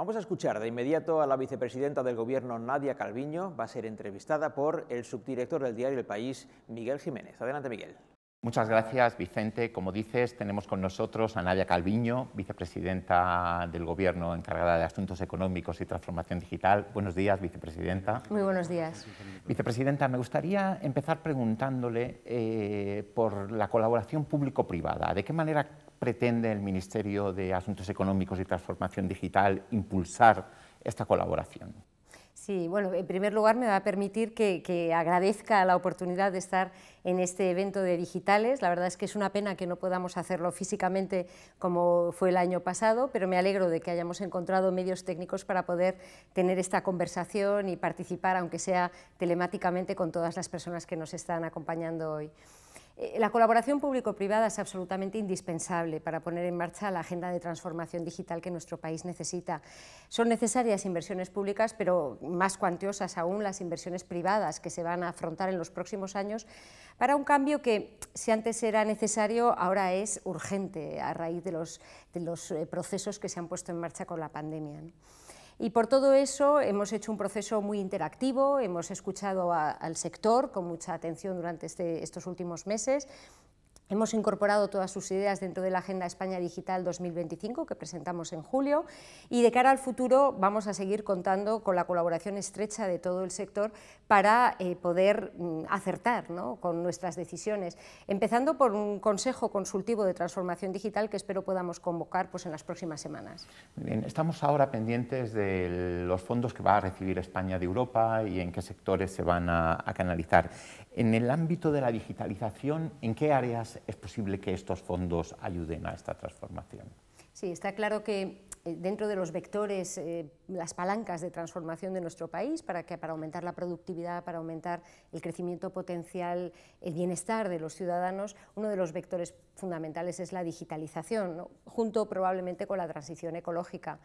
Vamos a escuchar de inmediato a la vicepresidenta del Gobierno, Nadia Calviño. Va a ser entrevistada por el subdirector del diario El País, Miguel Jiménez. Adelante, Miguel. Muchas gracias, Vicente. Como dices, tenemos con nosotros a Nadia Calviño, vicepresidenta del Gobierno encargada de Asuntos Económicos y Transformación Digital. Buenos días, vicepresidenta. Muy buenos días. Vicepresidenta, me gustaría empezar preguntándole eh, por la colaboración público-privada. ¿De qué manera pretende el Ministerio de Asuntos Económicos y Transformación Digital impulsar esta colaboración? Sí, bueno, en primer lugar me va a permitir que, agradezca la oportunidad de estar en este evento de digitales. La verdad es que es una pena que no podamos hacerlo físicamente como fue el año pasado, pero me alegro de que hayamos encontrado medios técnicos para poder tener esta conversación y participar, aunque sea telemáticamente, con todas las personas que nos están acompañando hoy. Eh, la colaboración público-privada es absolutamente indispensable para poner en marcha la agenda de transformación digital que nuestro país necesita. Son necesarias inversiones públicas, pero más cuantiosas aún las inversiones privadas que se van a afrontar en los próximos años para un cambio que, si antes era necesario, ahora es urgente a raíz de los, eh, procesos que se han puesto en marcha con la pandemia. Y por todo eso hemos hecho un proceso muy interactivo, hemos escuchado al sector con mucha atención durante este, estos últimos meses Hemos incorporado todas sus ideas dentro de la Agenda España Digital 2025 que presentamos en julio y de cara al futuro vamos a seguir contando con la colaboración estrecha de todo el sector para eh, poder mm, acertar con nuestras decisiones, empezando por un consejo consultivo de transformación digital que espero podamos convocar pues, en las próximas semanas. estamos ahora pendientes de los fondos que va a recibir España de Europa y en qué sectores se van a canalizar. En el ámbito de la digitalización, ¿en qué áreas es posible que estos fondos ayuden a esta transformación? Sí, está claro que eh, dentro de los vectores, eh, las palancas de transformación de nuestro país para, que, para aumentar la productividad, para aumentar el crecimiento potencial, el bienestar de los ciudadanos, uno de los vectores fundamentales es la digitalización, junto probablemente con la transición ecológica.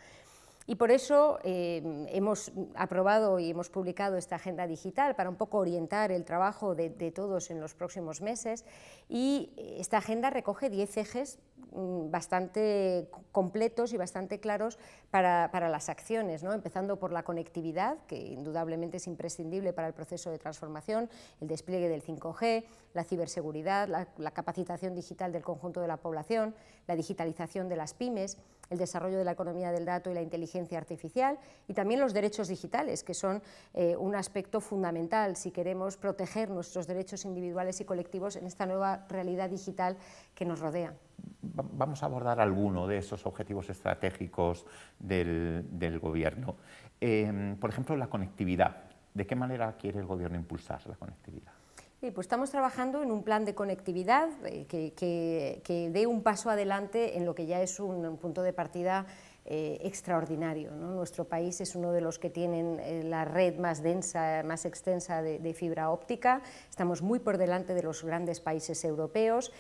Y por eso eh, hemos aprobado y hemos publicado esta agenda digital para un poco orientar el trabajo de, de todos en los próximos meses. Y esta agenda recoge 10 ejes Mm, bastante completos y bastante claros para, las acciones, empezando por la conectividad, que indudablemente es imprescindible para el proceso de transformación, el despliegue del 5G, la ciberseguridad, la, capacitación digital del conjunto de la población, la digitalización de las pymes, el desarrollo de la economía del dato y la inteligencia artificial y también los derechos digitales, que son eh, un aspecto fundamental si queremos proteger nuestros derechos individuales y colectivos en esta nueva realidad digital que nos rodea vamos a abordar alguno de esos objetivos estratégicos del, Gobierno. Em, por ejemplo, la conectividad. ¿De qué manera quiere el Gobierno impulsar la conectividad? pues estamos trabajando en un plan de conectividad eh, que, dé un paso adelante en lo que ya es un, punto de partida eh, extraordinario. Nuestro país es uno de los que tienen eh, la red más densa, más extensa de fibra óptica. Estamos muy por delante de los grandes países europeos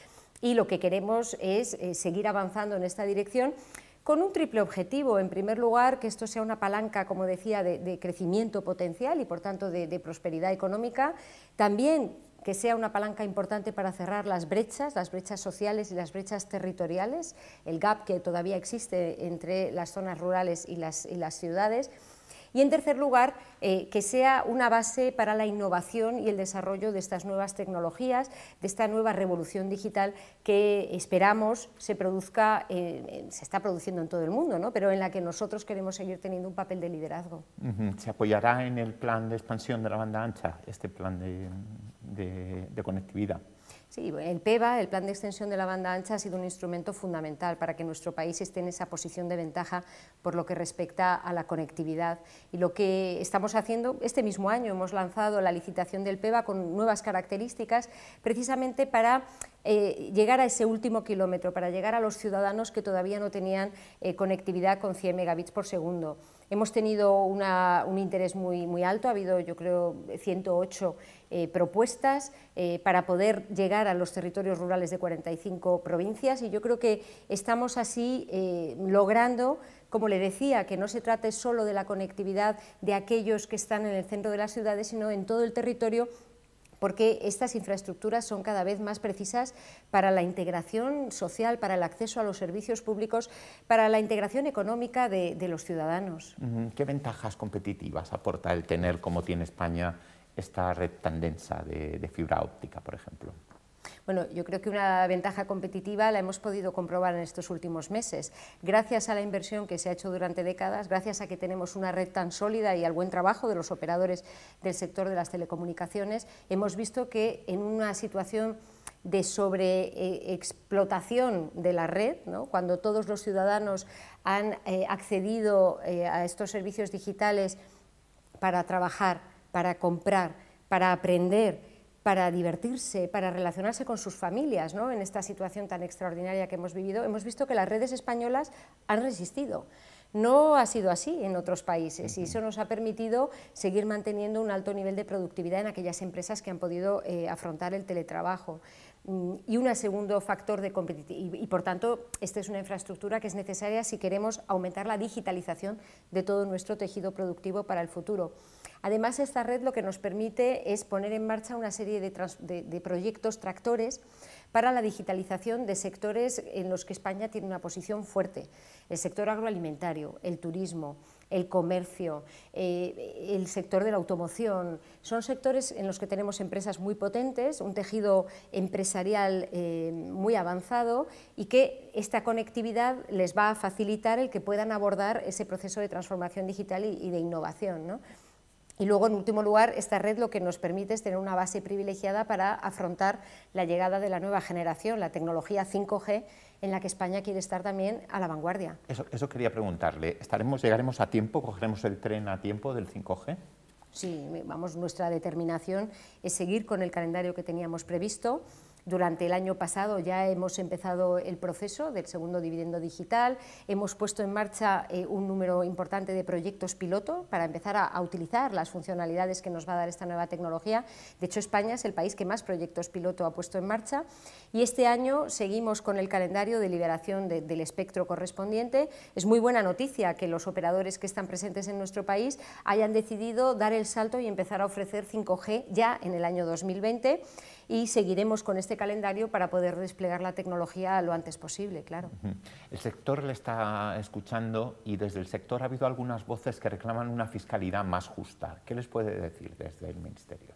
y lo que queremos es eh, seguir avanzando en esta dirección con un triple objetivo. En primer lugar, que esto sea una palanca, como decía, de, crecimiento potencial y, por tanto, de, prosperidad económica. También que sea una palanca importante para cerrar las brechas, las brechas sociales y las brechas territoriales, el gap que todavía existe entre las zonas rurales y las ciudades y en tercer lugar, eh, que sea una base para la innovación y el desarrollo de estas nuevas tecnologías, de esta nueva revolución digital que esperamos se produzca, eh, eh, se está produciendo en todo el mundo, ¿no? pero en la que nosotros queremos seguir teniendo un papel de liderazgo. ¿Se apoyará en el plan de expansión de la banda ancha, este plan de conectividad? el PEBA, el Plan de Extensión de la Banda Ancha, ha sido un instrumento fundamental para que nuestro país esté en esa posición de ventaja por lo que respecta a la conectividad. Y lo que estamos haciendo, este mismo año hemos lanzado la licitación del PEBA con nuevas características, precisamente para eh, llegar a ese último kilómetro, para llegar a los ciudadanos que todavía no tenían eh, conectividad con 100 megabits por segundo. Hemos tenido un interés muy, muy alto, ha habido yo creo 108 eh, propuestas para poder llegar a los territorios rurales de 45 provincias y yo creo que estamos así eh, logrando, como le decía, que no se trate solo de la conectividad de aquellos que están en el centro de las ciudades, sino en todo el territorio porque estas infraestructuras son cada vez más precisas para la integración social, para el acceso a los servicios públicos, para la integración económica de, los ciudadanos. ¿Qué ventajas competitivas aporta el tener, como tiene España, esta red tan densa de fibra óptica, por ejemplo? Bueno, yo creo que una ventaja competitiva la hemos podido comprobar en estos últimos meses. Gracias a la inversión que se ha hecho durante décadas, gracias a que tenemos una red tan sólida y al buen trabajo de los operadores del sector de las telecomunicaciones, hemos visto que en una situación de sobreexplotación eh, de la red, cuando todos los ciudadanos han eh, accedido eh, a estos servicios digitales para trabajar, para comprar, para aprender, para divertirse, para relacionarse con sus familias, ¿no? en esta situación tan extraordinaria que hemos vivido, hemos visto que las redes españolas han resistido. No ha sido así en otros países y eso nos ha permitido seguir manteniendo un alto nivel de productividad en aquellas empresas que han podido eh, afrontar el teletrabajo. Mm, y un segundo factor de competitividad, y por tanto, esta es una infraestructura que es necesaria si queremos aumentar la digitalización de todo nuestro tejido productivo para el futuro. Además, esta red lo que nos permite es poner en marcha una serie de, proyectos tractores para la digitalización de sectores en los que España tiene una posición fuerte. El sector agroalimentario, el turismo, el comercio, eh, el sector de la automoción. Son sectores en los que tenemos empresas muy potentes, un tejido empresarial eh, muy avanzado y que esta conectividad les va a facilitar el que puedan abordar ese proceso de transformación digital y, de innovación. Y luego, en último lugar, esta red lo que nos permite es tener una base privilegiada para afrontar la llegada de la nueva generación, la tecnología 5G, en la que España quiere estar también a la vanguardia. Eso, quería preguntarle. ¿Estaremos, ¿Llegaremos a tiempo? ¿Cogeremos el tren a tiempo del 5G? Sí, vamos, nuestra determinación es seguir con el calendario que teníamos previsto. Durante el año pasado ya hemos empezado el proceso del segundo dividendo digital, hemos puesto en marcha eh, un número importante de proyectos piloto para empezar a, utilizar las funcionalidades que nos va a dar esta nueva tecnología. De hecho, España es el país que más proyectos piloto ha puesto en marcha y este año seguimos con el calendario de liberación del espectro correspondiente. Es muy buena noticia que los operadores que están presentes en nuestro país hayan decidido dar el salto y empezar a ofrecer 5G ya en el año 2020 y seguiremos con este calendario para poder desplegar la tecnología lo antes posible, claro. El sector le está escuchando y desde el sector ha habido algunas voces que reclaman una fiscalidad más justa. ¿Qué les puede decir desde el Ministerio?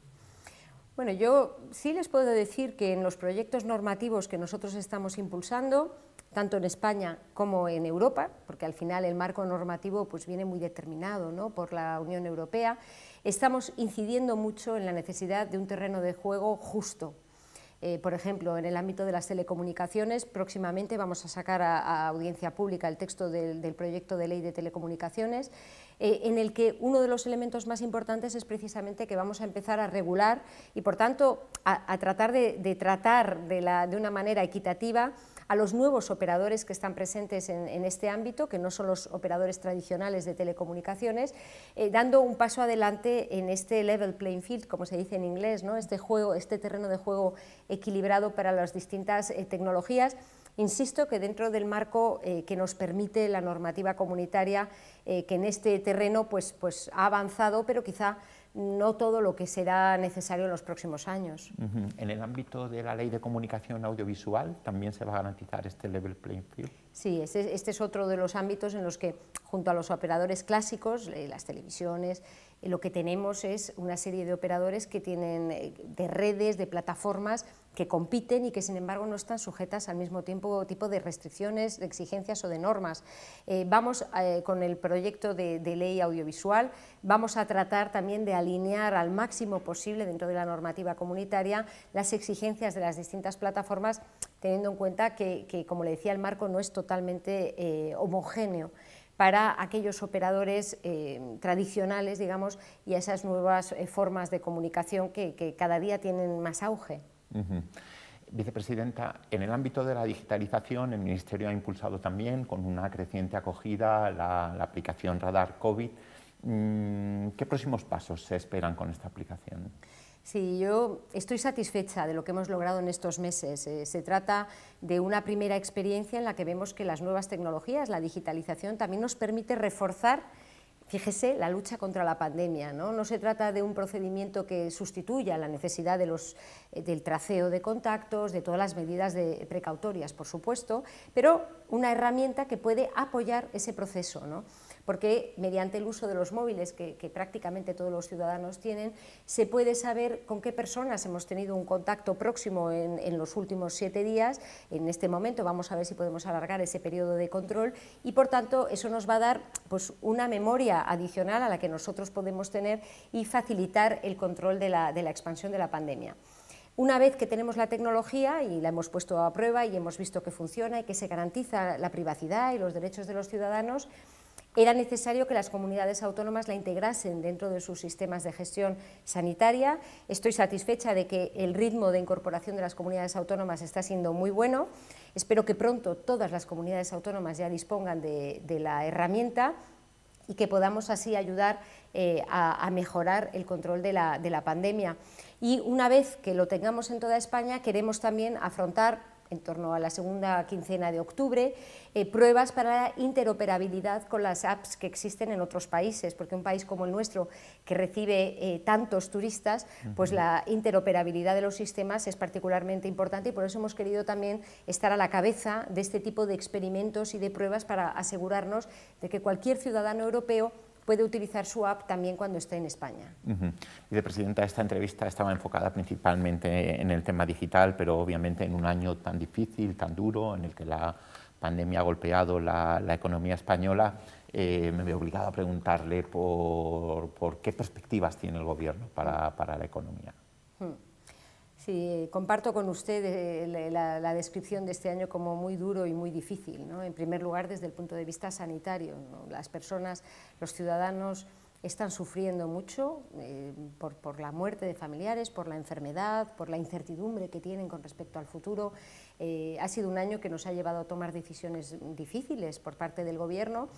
Bueno, yo sí les puedo decir que en los proyectos normativos que nosotros estamos impulsando, tanto en España como en Europa, porque al final el marco normativo pues, viene muy determinado ¿no? por la Unión Europea, estamos incidiendo mucho en la necesidad de un terreno de juego justo. Eh, por ejemplo, en el ámbito de las telecomunicaciones, próximamente vamos a sacar a, audiencia pública el texto del, proyecto de ley de telecomunicaciones, eh, en el que uno de los elementos más importantes es precisamente que vamos a empezar a regular y, por tanto, a, tratar de, tratar de una manera equitativa a los nuevos operadores que están presentes en, este ámbito, que no son los operadores tradicionales de telecomunicaciones, eh, dando un paso adelante en este level playing field, como se dice en inglés, ¿no? este, juego, este terreno de juego equilibrado para las distintas eh, tecnologías insisto que dentro del marco eh, que nos permite la normativa comunitaria, que en este terreno pues, pues ha avanzado, pero quizá no todo lo que será necesario en los próximos años. En el ámbito de la ley de comunicación audiovisual, ¿también se va a garantizar este level playing field? Sí, este es este otro de los ámbitos en los que, junto a los operadores clásicos, eh, las televisiones, lo que tenemos es una serie de operadores que tienen eh, de redes, de plataformas que compiten y que sin embargo no están sujetas al mismo tiempo tipo de restricciones, de exigencias o de normas. Eh, vamos eh, con el proyecto de, ley audiovisual, vamos a tratar también de alinear al máximo posible dentro de la normativa comunitaria las exigencias de las distintas plataformas, teniendo en cuenta que, como le decía, el marco no es totalmente homogéneo para aquellos operadores eh, tradicionales, digamos, y esas nuevas eh, formas de comunicación que, cada día tienen más auge. Vicepresidenta, en el ámbito de la digitalización, el Ministerio ha impulsado también, con una creciente acogida, la aplicación Radar COVID. Mm, ¿Qué próximos pasos se esperan con esta aplicación? Sí, yo estoy satisfecha de lo que hemos logrado en estos meses. Eh, se trata de una primera experiencia en la que vemos que las nuevas tecnologías, la digitalización, también nos permite reforzar fíjese, la lucha contra la pandemia. ¿no? se trata de un procedimiento que sustituya la necesidad eh, del traceo de contactos, de todas las medidas de, precautorias, por supuesto, pero una herramienta que puede apoyar ese proceso. ¿no? porque mediante el uso de los móviles que, prácticamente todos los ciudadanos tienen, se puede saber con qué personas hemos tenido un contacto próximo en, los últimos siete días. En este momento vamos a ver si podemos alargar ese periodo de control y, por tanto, eso nos va a dar pues, una memoria adicional a la que nosotros podemos tener y facilitar el control de la, de la expansión de la pandemia. Una vez que tenemos la tecnología y la hemos puesto a prueba y hemos visto que funciona y que se garantiza la privacidad y los derechos de los ciudadanos, era necesario que las comunidades autónomas la integrasen dentro de sus sistemas de gestión sanitaria. Estoy satisfecha de que el ritmo de incorporación de las comunidades autónomas está siendo muy bueno. Espero que pronto todas las comunidades autónomas ya dispongan de, la herramienta y que podamos así ayudar eh, a, mejorar el control de la, de la pandemia. Y una vez que lo tengamos en toda España, queremos también afrontar en torno a la segunda quincena de octubre, eh, pruebas para la interoperabilidad con las apps que existen en otros países, porque un país como el nuestro, que recibe eh, tantos turistas, pues la interoperabilidad de los sistemas es particularmente importante y por eso hemos querido también estar a la cabeza de este tipo de experimentos y de pruebas para asegurarnos de que cualquier ciudadano europeo puede utilizar su app también cuando esté en España. Vicepresidenta, esta entrevista estaba enfocada principalmente en el tema digital, pero obviamente en un año tan difícil, tan duro, en el que la pandemia ha golpeado la, economía española, eh, me veo obligado a preguntarle por, qué perspectivas tiene el Gobierno para la economía. Sí, comparto con usted eh, la, descripción de este año como muy duro y muy difícil, ¿no? en primer lugar desde el punto de vista sanitario. Las personas, los ciudadanos están sufriendo mucho eh, por, la muerte de familiares, por la enfermedad, por la incertidumbre que tienen con respecto al futuro. Eh, ha sido un año que nos ha llevado a tomar decisiones difíciles por parte del Gobierno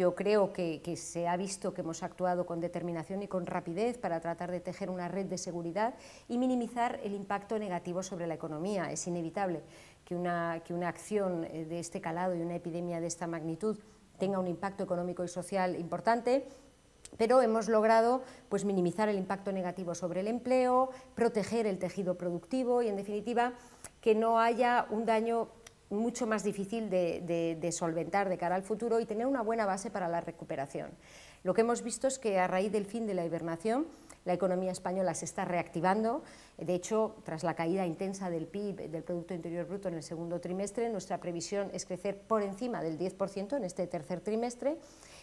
yo creo que, se ha visto que hemos actuado con determinación y con rapidez para tratar de tejer una red de seguridad y minimizar el impacto negativo sobre la economía. Es inevitable que una, que una acción eh, de este calado y una epidemia de esta magnitud tenga un impacto económico y social importante, pero hemos logrado pues, minimizar el impacto negativo sobre el empleo, proteger el tejido productivo y, en definitiva, que no haya un daño mucho más difícil de, solventar de cara al futuro y tener una buena base para la recuperación. Lo que hemos visto es que a raíz del fin de la hibernación, la economía española se está reactivando. De hecho, tras la caída intensa del PIB, del Producto Interior Bruto en el segundo trimestre, nuestra previsión es crecer por encima del 10% en este tercer trimestre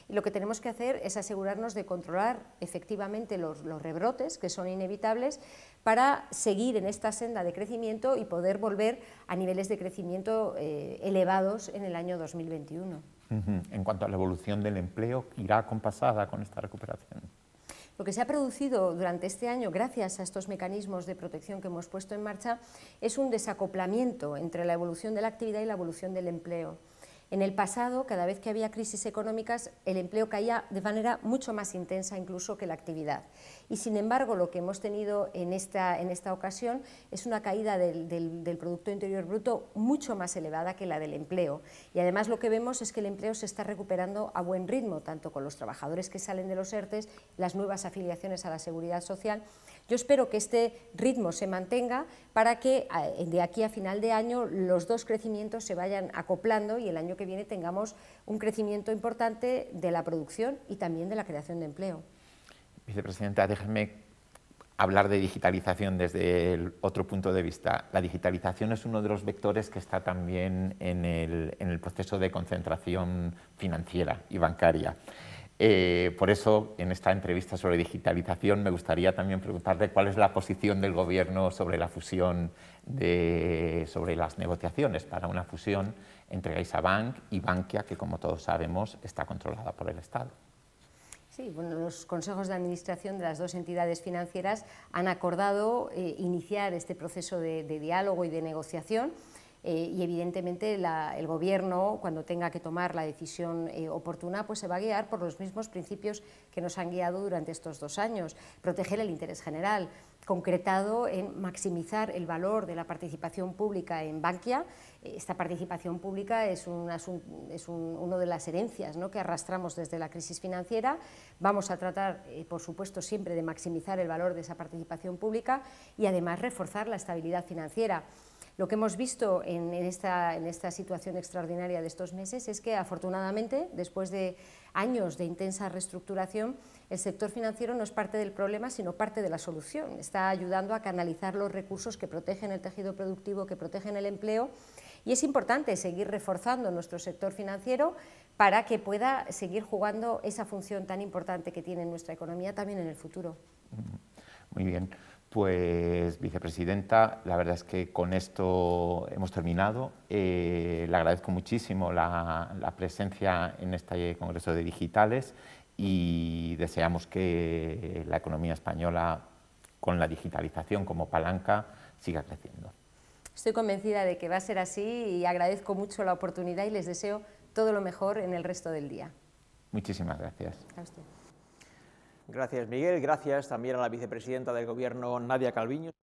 lo que tenemos que hacer es asegurarnos de controlar efectivamente los, rebrotes, que son inevitables, para seguir en esta senda de crecimiento y poder volver a niveles de crecimiento eh, elevados en el año 2021. En cuanto a la evolución del empleo, ¿irá compasada con esta recuperación? Lo que se ha producido durante este año, gracias a estos mecanismos de protección que hemos puesto en marcha, es un desacoplamiento entre la evolución de la actividad y la evolución del empleo. En el pasado, cada vez que había crisis económicas, el empleo caía de manera mucho más intensa incluso que la actividad. Y sin embargo, lo que hemos tenido en esta, en esta ocasión es una caída del, del Producto Interior Bruto mucho más elevada que la del empleo. Y además lo que vemos es que el empleo se está recuperando a buen ritmo, tanto con los trabajadores que salen de los ERTES, las nuevas afiliaciones a la seguridad social, yo espero que este ritmo se mantenga para que eh, de aquí a final de año los dos crecimientos se vayan acoplando y el año que viene tengamos un crecimiento importante de la producción y también de la creación de empleo. Vicepresidenta, déjeme hablar de digitalización desde el otro punto de vista. La digitalización es uno de los vectores que está también en el proceso de concentración financiera y bancaria. Eh, por eso, en esta entrevista sobre digitalización, me gustaría también preguntarle cuál es la posición del Gobierno sobre la fusión, sobre las negociaciones para una fusión entre Bank y Bankia, que como todos sabemos está controlada por el Estado. Sí, los consejos de administración de las dos entidades financieras han acordado eh, iniciar este proceso de diálogo y de negociación eh, y evidentemente el Gobierno, cuando tenga que tomar la decisión eh, oportuna, pues se va a guiar por los mismos principios que nos han guiado durante estos dos años. Proteger el interés general, concretado en maximizar el valor de la participación pública en Bankia. Eh, esta participación pública es, una, de las herencias que arrastramos desde la crisis financiera. Vamos a tratar, por supuesto, siempre de maximizar el valor de esa participación pública y además reforzar la estabilidad financiera. Lo que hemos visto en, esta, en esta situación extraordinaria de estos meses es que, afortunadamente, después de años de intensa reestructuración, el sector financiero no es parte del problema, sino parte de la solución. Está ayudando a canalizar los recursos que protegen el tejido productivo, que protegen el empleo, y es importante seguir reforzando nuestro sector financiero para que pueda seguir jugando esa función tan importante que tiene nuestra economía también en el futuro. Muy bien. Pues, vicepresidenta, la verdad es que con esto hemos terminado. Eh, le agradezco muchísimo la, presencia en este Congreso de Digitales y deseamos que la economía española, con la digitalización como palanca, siga creciendo. Estoy convencida de que va a ser así y agradezco mucho la oportunidad y les deseo todo lo mejor en el resto del día. Muchísimas gracias. Gracias, Miguel. Gracias también a la vicepresidenta del Gobierno, Nadia Calviño.